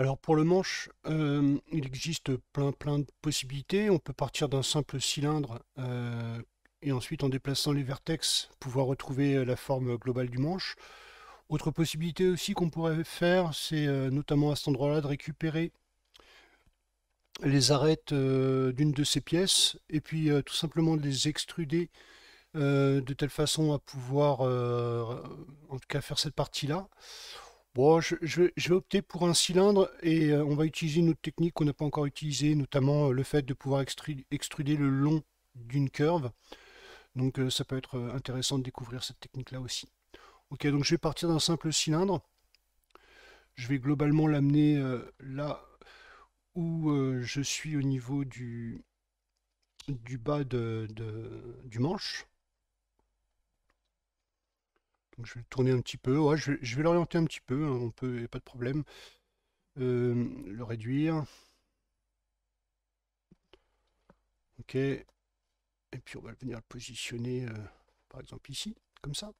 Alors pour le manche, euh, il existe plein plein de possibilités. On peut partir d'un simple cylindre euh, et ensuite en déplaçant les vertex pouvoir retrouver euh, la forme globale du manche. Autre possibilité aussi qu'on pourrait faire, c'est notamment à cet endroit-là de récupérer les arêtes d'une de ces pièces et puis tout simplement de les extruder de telle façon à pouvoir en tout cas faire cette partie-là. Bon, je, vais, opter pour un cylindre et euh, on va utiliser une autre technique qu'on n'a pas encore utilisée, notamment euh, le fait de pouvoir extruder, le long d'une curve. Donc euh, ça peut être intéressant de découvrir cette technique-là aussi. Ok, donc je vais partir d'un simple cylindre. Je vais globalement l'amener là où je suis au niveau du, du bas du manche je vais le tourner un petit peu. je, vais l'orienter un petit peu, hein, on peut, pas de problème. Euh, le réduire. Ok. Et puis on va venir le positionner, euh, par exemple ici, comme ça.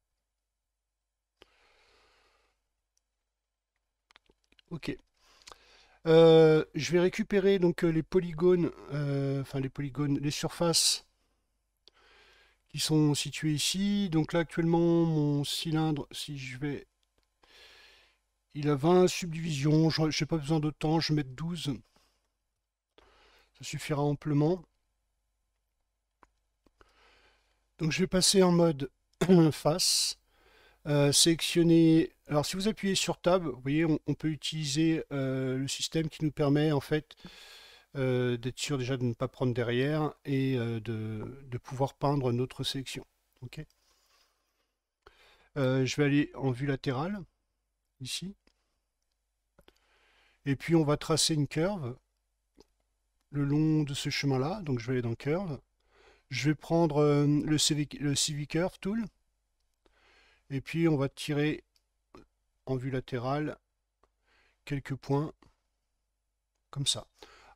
Ok. Euh, je vais récupérer donc les polygones, enfin les polygones, les surfaces qui sont situés ici. Donc là actuellement mon cylindre, si je vais, il a 20 subdivisions, je n'ai pas besoin de temps, je vais mettre 12. Ça suffira amplement. Donc je vais passer en mode face. Euh, sélectionner. Alors si vous appuyez sur Tab, vous voyez, on, peut utiliser euh, le système qui nous permet en fait euh, d'être sûr déjà de ne pas prendre derrière et euh, de, pouvoir peindre notre sélection. Euh, je vais aller en vue latérale, ici. Et puis on va tracer une curve le long de ce chemin-là. Donc je vais aller dans Curve. Je vais prendre le, le CV Curve Tool. Et puis on va tirer en vue latérale quelques points comme ça.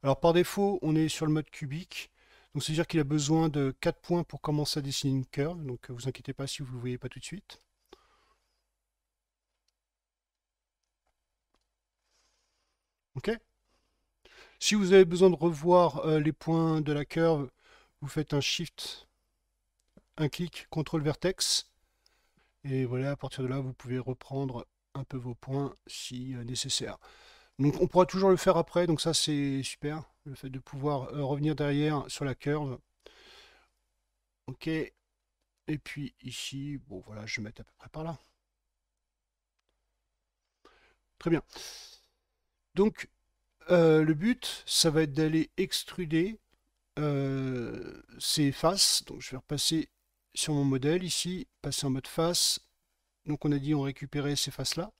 Alors par défaut, on est sur le mode cubique. Donc c'est-à-dire qu'il a besoin de 4 points pour commencer à dessiner une curve. Donc euh, vous inquiétez pas si vous ne le voyez pas tout de suite. OK Si vous avez besoin de revoir euh, les points de la curve, vous faites un Shift, un clic, contrôle Vertex. Et voilà, à partir de là, vous pouvez reprendre un peu vos points si euh, nécessaire. Donc on pourra toujours le faire après, donc ça c'est super, le fait de pouvoir euh, revenir derrière sur la curve. Ok, et puis ici, bon voilà, je vais mettre à peu près par là. Très bien. Donc euh, le but, ça va être d'aller extruder euh, ces faces. Donc je vais repasser sur mon modèle ici, passer en mode face. Donc on a dit on récupérait ces faces là.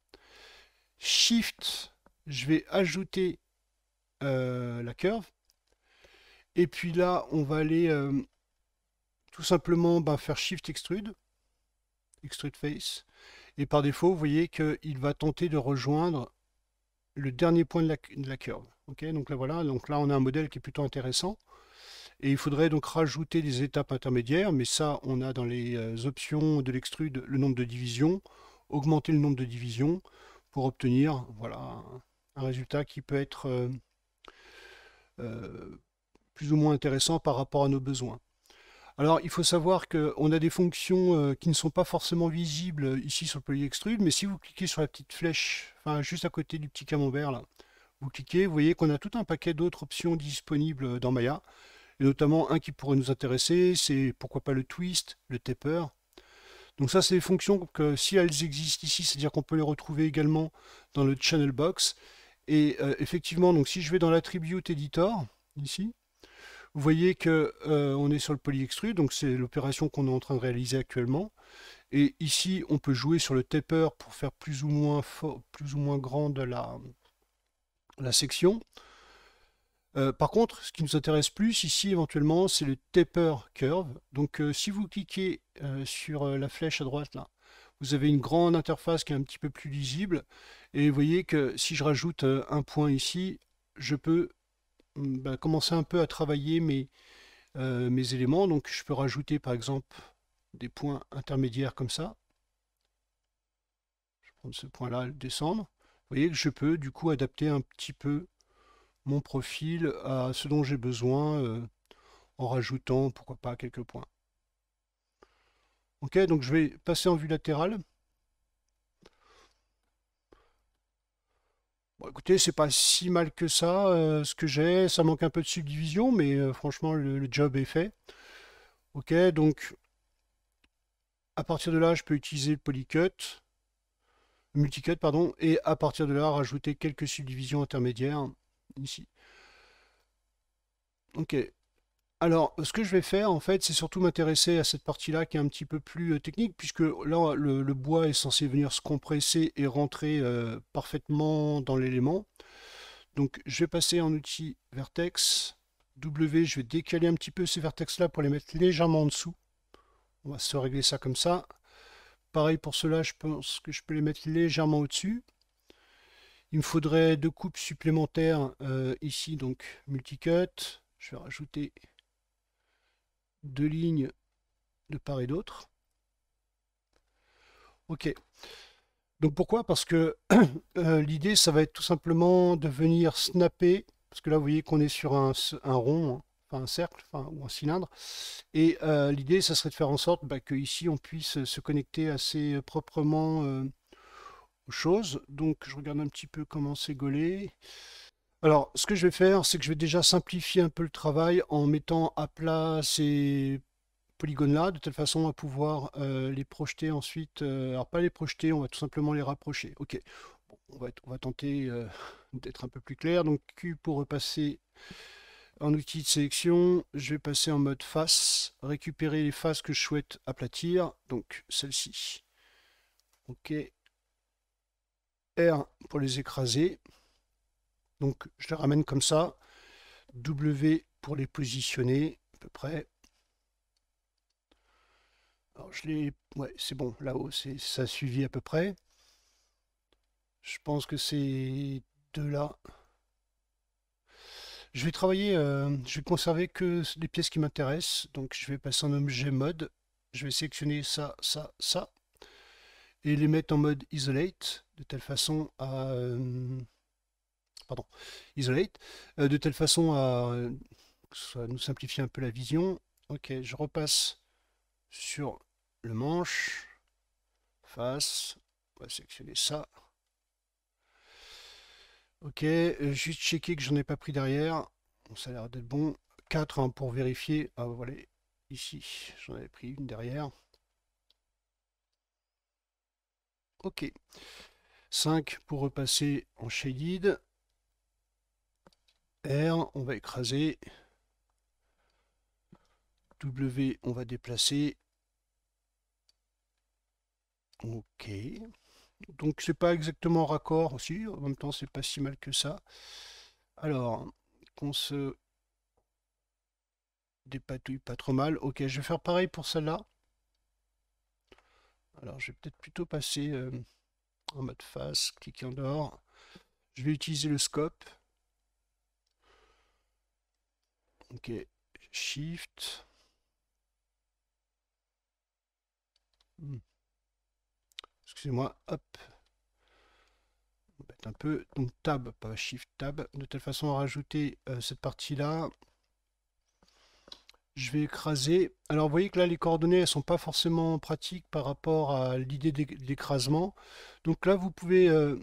Shift je vais ajouter euh, la curve. Et puis là, on va aller euh, tout simplement bah, faire Shift Extrude, Extrude Face. Et par défaut, vous voyez qu'il va tenter de rejoindre le dernier point de la, de curve. donc là, voilà, donc là, on a un modèle qui est plutôt intéressant. Et il faudrait donc rajouter des étapes intermédiaires, mais ça, on a dans les euh, options de l'extrude le nombre de divisions, augmenter le nombre de divisions pour obtenir voilà, un résultat qui peut être euh, euh, plus ou moins intéressant par rapport à nos besoins. Alors il faut savoir qu'on a des fonctions euh, qui ne sont pas forcément visibles ici sur le Extrude, mais si vous cliquez sur la petite flèche, enfin juste à côté du petit camembert là, vous cliquez, vous voyez qu'on a tout un paquet d'autres options disponibles dans Maya, et notamment un qui pourrait nous intéresser, c'est pourquoi pas le twist, le taper. Donc ça c'est des fonctions que si elles existent ici, c'est-à-dire qu'on peut les retrouver également dans le channel box, et euh, effectivement, donc si je vais dans l'attribute editor, ici, vous voyez que euh, on est sur le polyextrude, donc c'est l'opération qu'on est en train de réaliser actuellement. Et ici, on peut jouer sur le taper pour faire plus ou moins, plus ou moins grande la, la section. Euh, par contre, ce qui nous intéresse plus ici éventuellement, c'est le taper curve. Donc si vous cliquez sur la flèche à droite là, vous avez une grande interface qui est un petit peu plus lisible et vous voyez que si je rajoute euh, un point ici, je peux mm, bah, commencer un peu à travailler euh, mes, éléments. Donc je peux rajouter par exemple des points intermédiaires comme ça. Je vais prendre ce point-là, le descendre. Vous voyez que je peux du coup adapter un petit peu mon profil à ce dont j'ai besoin euh, en rajoutant pourquoi pas quelques points. Ok, donc je vais passer en vue latérale. écoutez, c'est pas si mal que ça, euh, ce que j'ai. Ça manque un peu de subdivision, mais euh, franchement, le, job est fait. Ok, donc à partir de là, je peux utiliser le polycut, multicut, pardon, et à partir de là, rajouter quelques subdivisions intermédiaires ici. Ok, alors, ce que je vais faire, en fait, c'est surtout m'intéresser à cette partie-là qui est un petit peu plus euh, technique, puisque là, le, bois est censé venir se compresser et rentrer euh, parfaitement dans l'élément. Donc, je vais passer en outil vertex, W, je vais décaler un petit peu ces vertex-là pour les mettre légèrement en dessous. On va se régler ça comme ça. Pareil pour cela, je pense que je peux les mettre légèrement au-dessus. Il me faudrait deux coupes supplémentaires euh, ici, donc multicut. Je vais rajouter deux lignes de part et d'autre. Ok. Donc pourquoi Parce que euh, l'idée, ça va être tout simplement de venir snapper, parce que là, vous voyez qu'on est sur un, rond, hein, enfin un cercle, enfin, ou un cylindre, et euh, l'idée, ça serait de faire en sorte qu'ici bah, que ici on puisse se connecter assez proprement euh, aux choses. Donc je regarde un petit peu comment c'est gaulé. Alors, ce que je vais faire, c'est que je vais déjà simplifier un peu le travail en mettant à plat ces polygones-là, de telle façon à pouvoir euh, les projeter ensuite. Euh, alors, pas les projeter, on va tout simplement les rapprocher. Ok, on, va tenter euh, d'être un peu plus clair. Donc, Q pour repasser en outil de sélection, je vais passer en mode face, récupérer les faces que je souhaite aplatir, donc celle-ci. Ok, R pour les écraser. Donc je le ramène comme ça. W pour les positionner à peu près. Alors je les... Ouais, c'est bon, là-haut, ça a suivi à peu près. Je pense que c'est de là Je vais travailler, euh, je vais conserver que les pièces qui m'intéressent. Donc je vais passer en objet mode. Je vais sélectionner ça, ça, ça. Et les mettre en mode isolate, de telle façon à... Euh, pardon, isolate, euh, de telle façon à nous simplifier un peu la vision. Ok, je repasse sur le manche, face, on va sélectionner ça. Ok, euh, juste checker que j'en ai pas pris derrière. ça a l'air d'être bon. 4 hein, pour vérifier. Ah bah, voilà, ici, j'en avais pris une derrière. Ok. 5 pour repasser en shaded. R, on va écraser. W, on va déplacer. Ok. Donc c'est pas exactement raccord aussi, en même temps c'est pas si mal que ça. Alors, qu'on se dépatouille pas trop mal. Ok, je vais faire pareil pour celle-là. Alors je vais peut-être plutôt passer euh, en mode face, cliquer en dehors. Je vais utiliser le scope. Ok, Shift. Hmm. Excusez-moi, hop. On un peu. Donc Tab, pas Shift, Tab. De telle façon à rajouter euh, cette partie-là. Je vais écraser. Alors vous voyez que là les coordonnées elles sont pas forcément pratiques par rapport à l'idée d'écrasement. Donc là vous pouvez euh,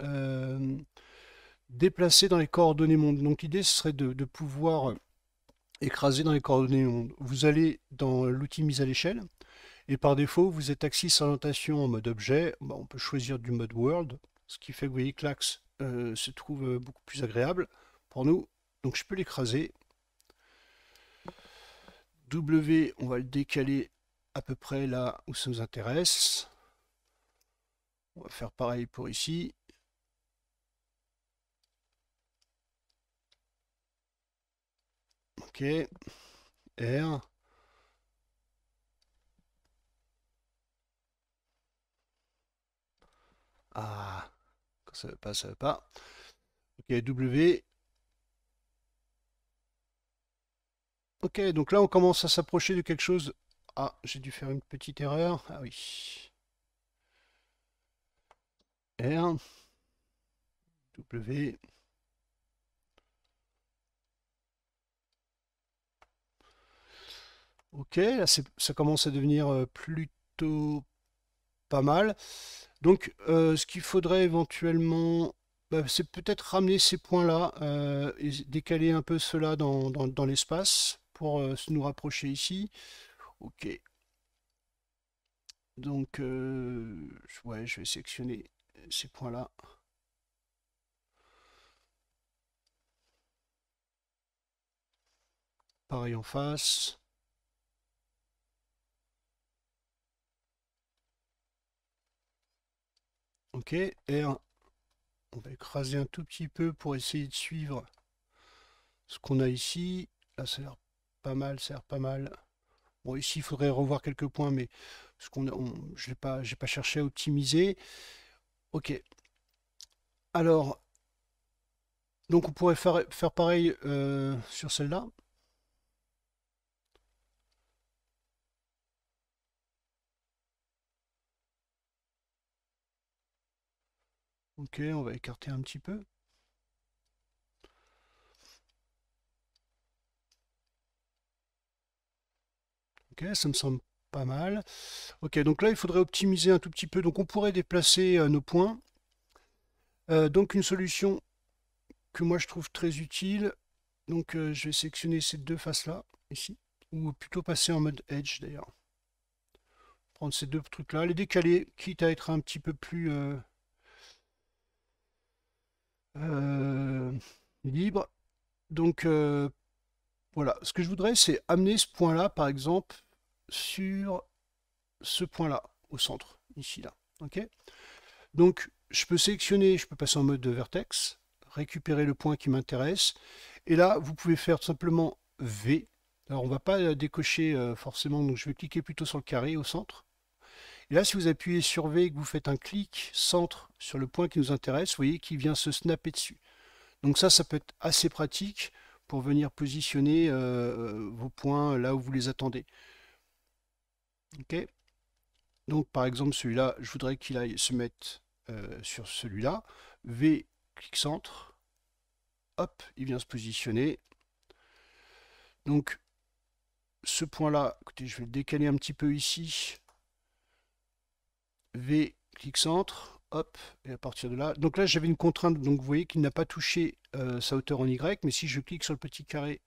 euh, déplacer dans les coordonnées monde. Donc l'idée ce serait de pouvoir écraser dans les coordonnées Vous allez dans l'outil mise à l'échelle et par défaut vous êtes axis orientation en mode objet. Bah, on peut choisir du mode world, ce qui fait que vous voyez que l'axe euh, se trouve euh, beaucoup plus agréable pour nous. Donc je peux l'écraser. W, on va le décaler à peu près là où ça nous intéresse. On va faire pareil pour ici. Ok. R. Ah. ça veut pas, ça veut pas. Ok, W. Ok, donc là on commence à s'approcher de quelque chose. Ah, j'ai dû faire une petite erreur. Ah oui. R. W. Ok, là ça commence à devenir euh, plutôt pas mal. Donc euh, ce qu'il faudrait éventuellement, bah, c'est peut-être ramener ces points-là euh, et décaler un peu cela dans, dans, l'espace pour se nous rapprocher ici. Ok. Donc ouais, je vais sélectionner ces points-là. Pareil en face. Ok, et On va écraser un tout petit peu pour essayer de suivre ce qu'on a ici. Là, ça a l'air pas mal, ça a l'air pas mal. Bon, ici, il faudrait revoir quelques points, mais ce qu'on, je n'ai pas, cherché à optimiser. Ok. Alors, donc on pourrait faire, pareil euh, sur celle-là. Ok, on va écarter un petit peu. Ok, ça me semble pas mal. Ok, donc là, il faudrait optimiser un tout petit peu. Donc on pourrait déplacer euh, nos points. Euh, donc une solution que moi je trouve très utile. Donc euh, je vais sélectionner ces deux faces-là, ici. Ou plutôt passer en mode Edge, d'ailleurs. Prendre ces deux trucs-là, les décaler, quitte à être un petit peu plus euh, libre. Donc euh, voilà, ce que je voudrais, c'est amener ce point-là, par exemple, sur ce point-là, au centre, ici, là. ok Donc, je peux sélectionner, je peux passer en mode de vertex, récupérer le point qui m'intéresse. Et là, vous pouvez faire simplement V. Alors, on ne va pas décocher euh, forcément, donc je vais cliquer plutôt sur le carré au centre. Et là, si vous appuyez sur V et que vous faites un clic centre sur le point qui nous intéresse, vous voyez qu'il vient se snapper dessus. Donc ça, ça peut être assez pratique pour venir positionner euh, euh, vos points là où vous les attendez. Ok. Donc par exemple celui-là, je voudrais qu'il aille se mettre euh, sur celui-là. V, clic centre. Hop, il vient se positionner. Donc ce point-là, écoutez, je vais le décaler un petit peu ici V, clic centre, hop, et à partir de là. Donc là, j'avais une contrainte, donc vous voyez qu'il n'a pas touché euh, sa hauteur en Y, mais si je clique sur le petit carré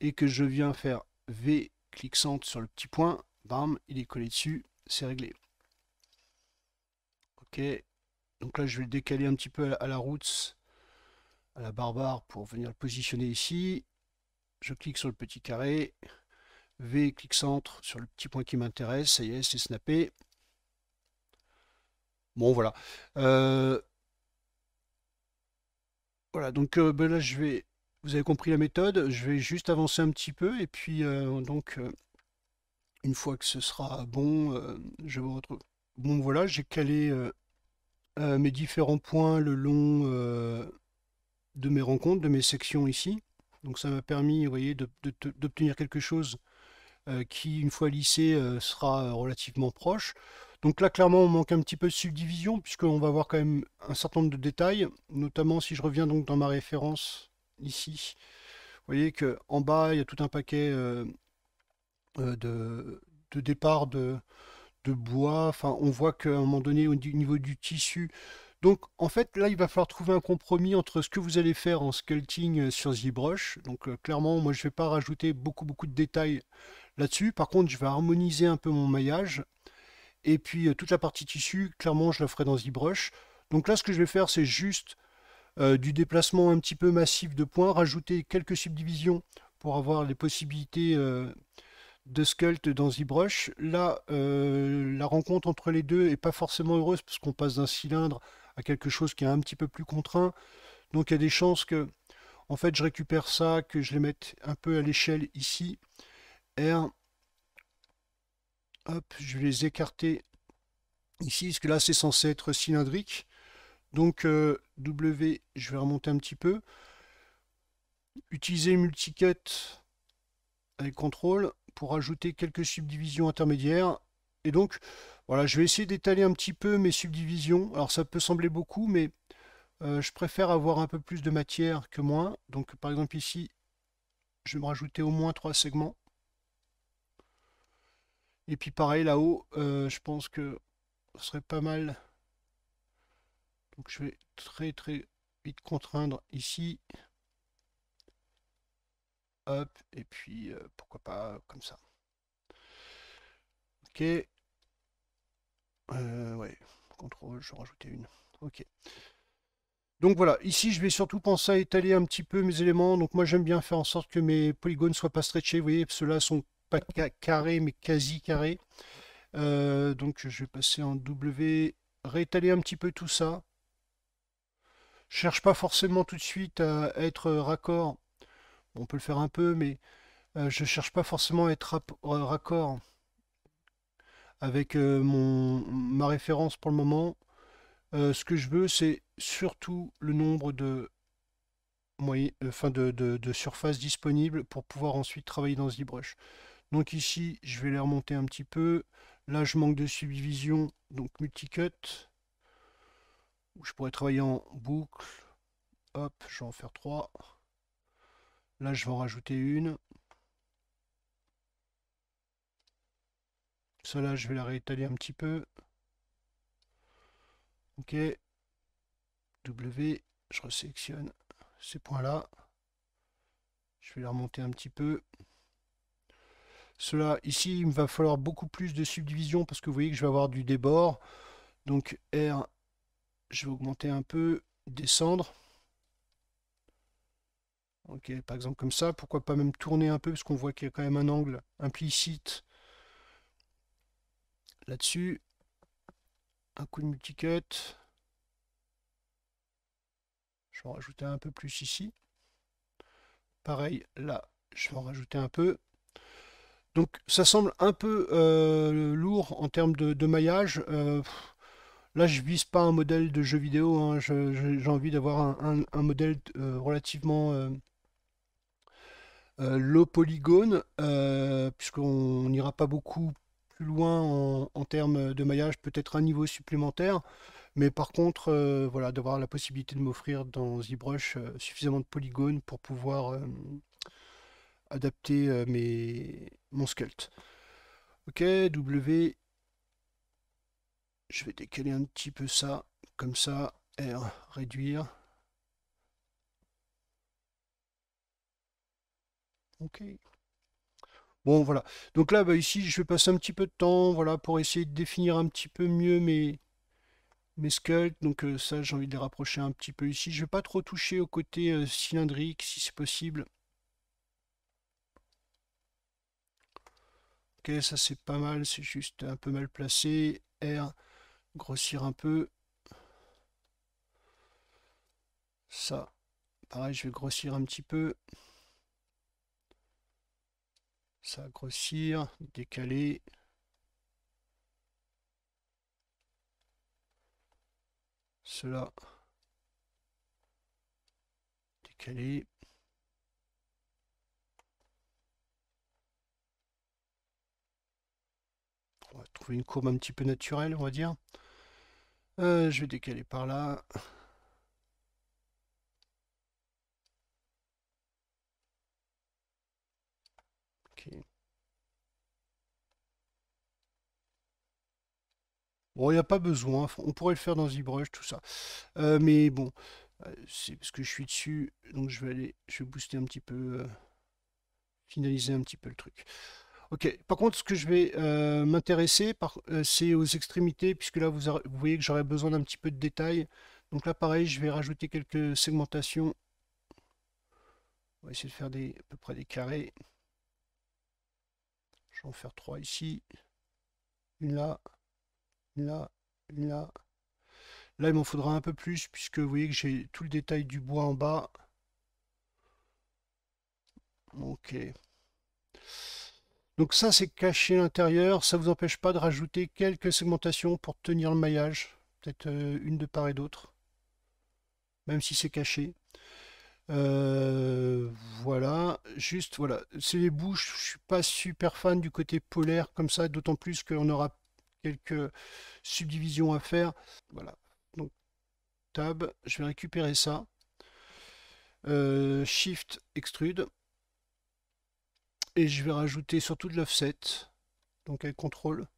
et que je viens faire V, clic centre sur le petit point, bam, il est collé dessus, c'est réglé. Ok, donc là, je vais le décaler un petit peu à la, route, à la barbare pour venir le positionner ici. Je clique sur le petit carré, V, clic centre sur le petit point qui m'intéresse, ça y est, c'est snappé. Bon, voilà. Euh, voilà, donc euh, ben là, je vais... Vous avez compris la méthode, je vais juste avancer un petit peu, et puis, euh, donc, une fois que ce sera bon, je vous retrouve. Bon, voilà, j'ai calé mes différents points le long de mes rencontres, de mes sections ici. Donc, ça m'a permis, voyez, d'obtenir quelque chose qui, une fois lissé, sera relativement proche. Donc là, clairement, on manque un petit peu de subdivision, puisqu'on va voir quand même un certain nombre de détails, notamment si je reviens donc dans ma référence ici. Vous voyez qu'en bas, il y a tout un paquet euh, euh, de, de, départ de, bois. Enfin, on voit qu'à un moment donné, au niveau du tissu, donc en fait là il va falloir trouver un compromis entre ce que vous allez faire en sculpting euh, sur ZBrush. Donc clairement moi je ne vais pas rajouter beaucoup beaucoup de détails là-dessus. Par contre je vais harmoniser un peu mon maillage et puis euh, toute la partie tissu, clairement, je la ferai dans ZBrush. Donc là, ce que je vais faire, c'est juste euh, du déplacement un petit peu massif de points, rajouter quelques subdivisions pour avoir les possibilités euh, de sculpt dans ZBrush. Là, la rencontre entre les deux n'est pas forcément heureuse parce qu'on passe d'un cylindre à quelque chose qui est un petit peu plus contraint. Donc il y a des chances que en fait, je récupère ça, que je les mette un peu à l'échelle ici. R, je vais les écarter ici, parce que là c'est censé être cylindrique. Donc euh, W, je vais remonter un petit peu. Utiliser multicut avec contrôle pour ajouter quelques subdivisions intermédiaires. Et donc, voilà, je vais essayer d'étaler un petit peu mes subdivisions. Alors ça peut sembler beaucoup, mais euh, je préfère avoir un peu plus de matière que moins. Donc par exemple ici, je vais me rajouter au moins trois segments. Et puis pareil là-haut, euh, je pense que ce serait pas mal. Donc je vais très très vite contraindre ici. Hop, et puis euh, pourquoi pas comme ça. Ok. Euh, ouais, contrôle, je rajoutais une. Ok. Donc voilà, ici je vais surtout penser à étaler un petit peu mes éléments. Donc moi j'aime bien faire en sorte que mes polygones soient pas stretchés. Vous voyez, ceux-là sont pas carré, mais quasi carré. Euh, donc je vais passer en W, réétaler un petit peu tout ça. Je cherche pas forcément tout de suite à être raccord. on peut le faire un peu, mais euh, je cherche pas forcément à être euh, raccord avec mon, ma référence pour le moment. ce que je veux, c'est surtout le nombre de, moyens enfin de, de, surfaces disponibles pour pouvoir ensuite travailler dans ZBrush. Donc ici, je vais les remonter un petit peu. Là, je manque de subdivision, donc multicut. Je pourrais travailler en boucle. Hop, je vais en faire trois. Là, je vais en rajouter une. Cela, je vais la réétaler un petit peu. OK. W, je resélectionne ces points-là. Je vais les remonter un petit peu. Cela, ici, il va falloir beaucoup plus de subdivision parce que vous voyez que je vais avoir du débord. Donc R, je vais augmenter un peu, descendre. Ok, par exemple comme ça, pourquoi pas même tourner un peu, parce qu'on voit qu'il y a quand même un angle implicite là-dessus. Un coup de multicut. Je vais en rajouter un peu plus ici. Pareil, là, je vais en rajouter un peu. Donc ça semble un peu euh, lourd en termes de, maillage. Euh, là, je vise pas un modèle de jeu vidéo. Hein, j'ai envie d'avoir un, modèle euh, relativement low polygone, puisqu'on n'ira pas beaucoup plus loin en, en termes de maillage, peut-être un niveau supplémentaire. Mais par contre, voilà, d'avoir la possibilité de m'offrir dans ZBrush suffisamment de polygones pour pouvoir adapter euh, mes, mon sculpt. Ok, W. Je vais décaler un petit peu ça, comme ça. R, réduire. Ok. Bon, voilà. Donc là, bah, ici, je vais passer un petit peu de temps voilà, pour essayer de définir un petit peu mieux mes, mes sculpts. Donc euh, ça, j'ai envie de les rapprocher un petit peu ici. Je ne vais pas trop toucher au côté euh, cylindrique, si c'est possible. Ok, ça c'est pas mal, c'est juste un peu mal placé. R, grossir un peu. Ça, pareil, je vais grossir un petit peu. Ça, grossir, décaler. Cela, décaler. une courbe un petit peu naturelle, on va dire. Euh, je vais décaler par là. Bon, il n'y a pas besoin. On pourrait le faire dans ZBrush, tout ça. Euh, mais bon, euh, c'est parce que je suis dessus. Donc je vais aller, je vais booster un petit peu, finaliser un petit peu le truc. Ok, par contre, ce que je vais euh, m'intéresser, euh, c'est aux extrémités, puisque là, vous, voyez que j'aurais besoin d'un petit peu de détails. Donc là, pareil, je vais rajouter quelques segmentations. On va essayer de faire des, à peu près des carrés. Je vais en faire trois ici. Une là, une là, une là. Là, il m'en faudra un peu plus, puisque vous voyez que j'ai tout le détail du bois en bas. Ok. Donc ça, c'est caché à l'intérieur. Ça vous empêche pas de rajouter quelques segmentations pour tenir le maillage. Peut-être euh, une de part et d'autre. Même si c'est caché. Euh, voilà, juste voilà, c'est les bouches, je suis pas super fan du côté polaire comme ça, d'autant plus qu'on aura quelques subdivisions à faire. Voilà, donc tab, je vais récupérer ça. Euh, shift extrude, et je vais rajouter surtout de l'offset. Donc un contrôle.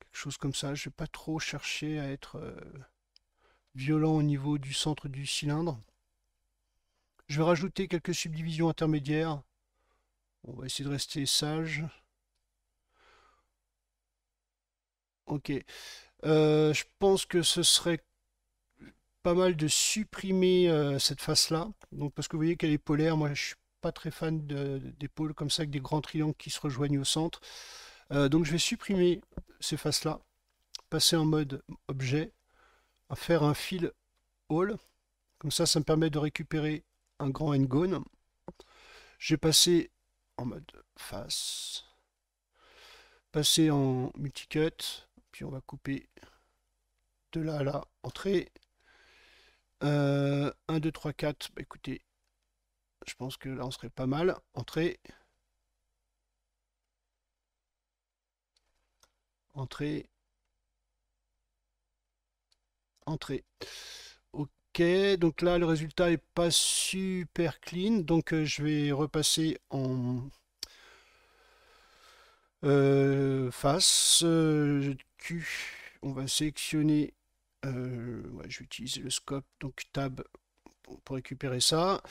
Quelque chose comme ça. Je vais pas trop chercher à être euh, violent au niveau du centre du cylindre. Je vais rajouter quelques subdivisions intermédiaires. On va essayer de rester sage. Ok. Euh, je pense que ce serait pas mal de supprimer euh, cette face là donc parce que vous voyez qu'elle est polaire moi je suis pas très fan pôles comme ça, avec des grands triangles qui se rejoignent au centre. Euh, donc je vais supprimer ces faces-là, passer en mode objet, faire un fil all. Comme ça, ça me permet de récupérer un grand n-gone. J'ai passé en mode face, passer en multicut, puis on va couper de là à là, entrée. 1, 2, 3, 4, écoutez, je pense que là, on serait pas mal. Entrée. Entrée. Entrée. Ok, donc là, le résultat est pas super clean. Donc, euh, je vais repasser en euh, face. Euh, Q. On va sélectionner... je vais utiliser le scope. Donc, tab pour récupérer ça.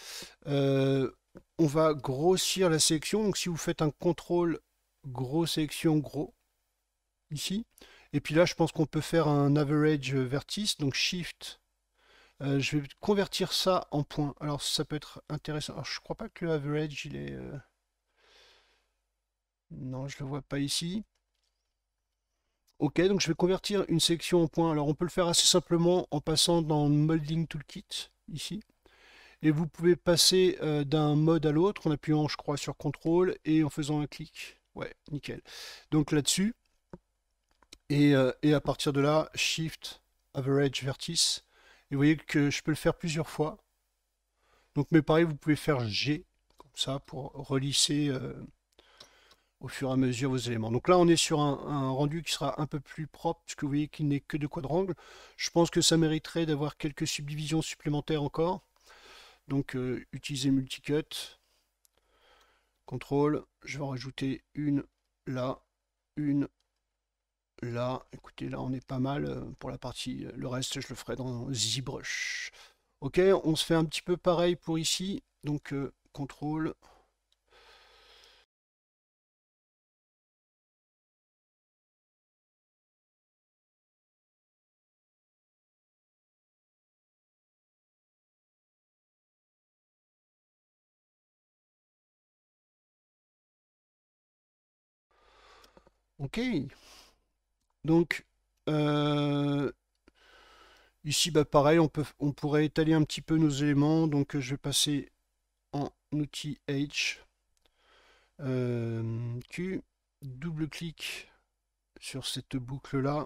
Euh, on va grossir la section. Donc si vous faites un contrôle gros sélection gros, ici. Et puis là, je pense qu'on peut faire un average vertice, donc shift. Euh, je vais convertir ça en point. Alors ça peut être intéressant. Alors, je crois pas que le average, il est... Euh, non, je le vois pas ici. Ok, donc je vais convertir une section en point. Alors on peut le faire assez simplement en passant dans Molding Toolkit ici. Et vous pouvez passer euh, d'un mode à l'autre en appuyant, je crois, sur contrôle et en faisant un clic. Ouais, nickel. Donc là-dessus, euh, et, à partir de là, Shift, Average, Vertice. Et vous voyez que je peux le faire plusieurs fois. Donc, mais pareil, vous pouvez faire G, comme ça, pour relisser... Euh, au fur et à mesure vos éléments. Donc là, on est sur un, rendu qui sera un peu plus propre, puisque vous voyez qu'il n'est que de quadrangle. Je pense que ça mériterait d'avoir quelques subdivisions supplémentaires encore. Donc, euh, utiliser multicut, contrôle, je vais en rajouter une là, une là. Écoutez, là, on est pas mal euh, pour la partie. Euh, le reste, je le ferai dans ZBrush. Ok, on se fait un petit peu pareil pour ici. Donc, contrôle, Ok. Donc, euh, ici, bah, pareil, on, peut, on pourrait étaler un petit peu nos éléments. Donc, euh, je vais passer en outil H. Euh, Q. Double-clic sur cette boucle-là.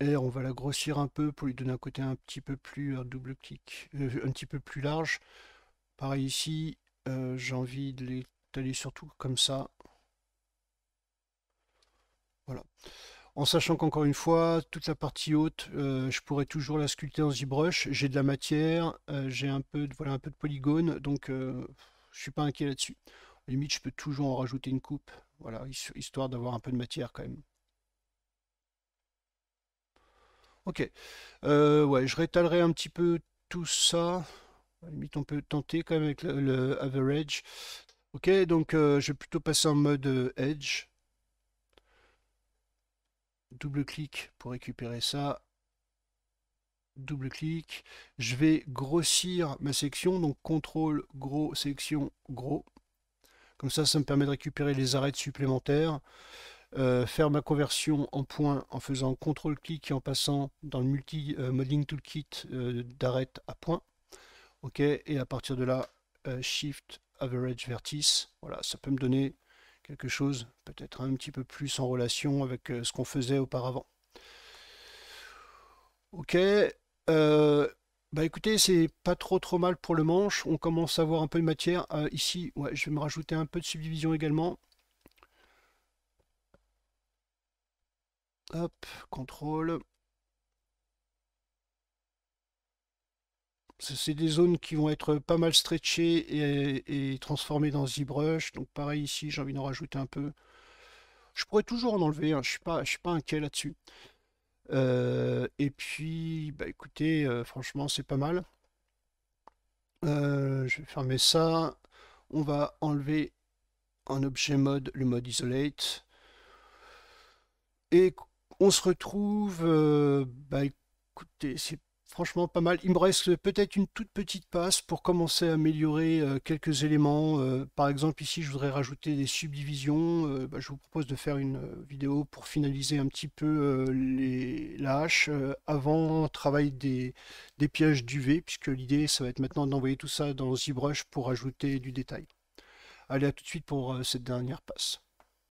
et on va la grossir un peu pour lui donner un côté un petit peu plus double clic, un petit peu plus large. Pareil ici, j'ai envie de l'étaler surtout comme ça. En sachant qu'encore une fois, toute la partie haute, euh, je pourrais toujours la sculpter en ZBrush. J'ai de la matière, euh, j'ai un peu de, voilà, un peu de polygone, donc je euh, je suis pas inquiet là-dessus. la Limite, je peux toujours en rajouter une coupe, voilà, histoire d'avoir un peu de matière quand même. Ok, ouais, je rétalerai un petit peu tout ça. À la limite, on peut tenter quand même avec le, le average. Ok, donc je vais plutôt passer en mode edge double-clic pour récupérer ça, double-clic, je vais grossir ma section, donc contrôle gros, section gros, comme ça, ça me permet de récupérer les arêtes supplémentaires, euh, faire ma conversion en point en faisant contrôle-clic et en passant dans le multi-modeling euh, toolkit euh, d'arêtes à point ok, et à partir de là, shift average vertice, voilà, ça peut me donner quelque chose peut-être un petit peu plus en relation avec euh, ce qu'on faisait auparavant. Ok, euh, bah écoutez, c'est pas trop trop mal pour le manche, on commence à avoir un peu de matière. Euh, ici, ouais, je vais me rajouter un peu de subdivision également. Hop, contrôle. c'est des zones qui vont être pas mal stretchées et, transformées dans ZBrush. Donc pareil ici, j'ai envie d'en rajouter un peu. Je pourrais toujours en enlever, hein. je ne suis, pas, suis pas inquiet là-dessus. Euh, et puis, bah écoutez, euh, franchement, c'est pas mal. Euh, je vais fermer ça. On va enlever en objet mode le mode isolate. Et on se retrouve, bah écoutez, c'est Franchement, pas mal. Il me reste peut-être une toute petite passe pour commencer à améliorer euh, quelques éléments. Euh, par exemple, ici, je voudrais rajouter des subdivisions. Euh, bah, je vous propose de faire une vidéo pour finaliser un petit peu les, la hache avant le travail des, des pièges V. puisque l'idée, ça va être maintenant d'envoyer tout ça dans ZBrush pour ajouter du détail. Allez, à tout de suite pour cette dernière passe.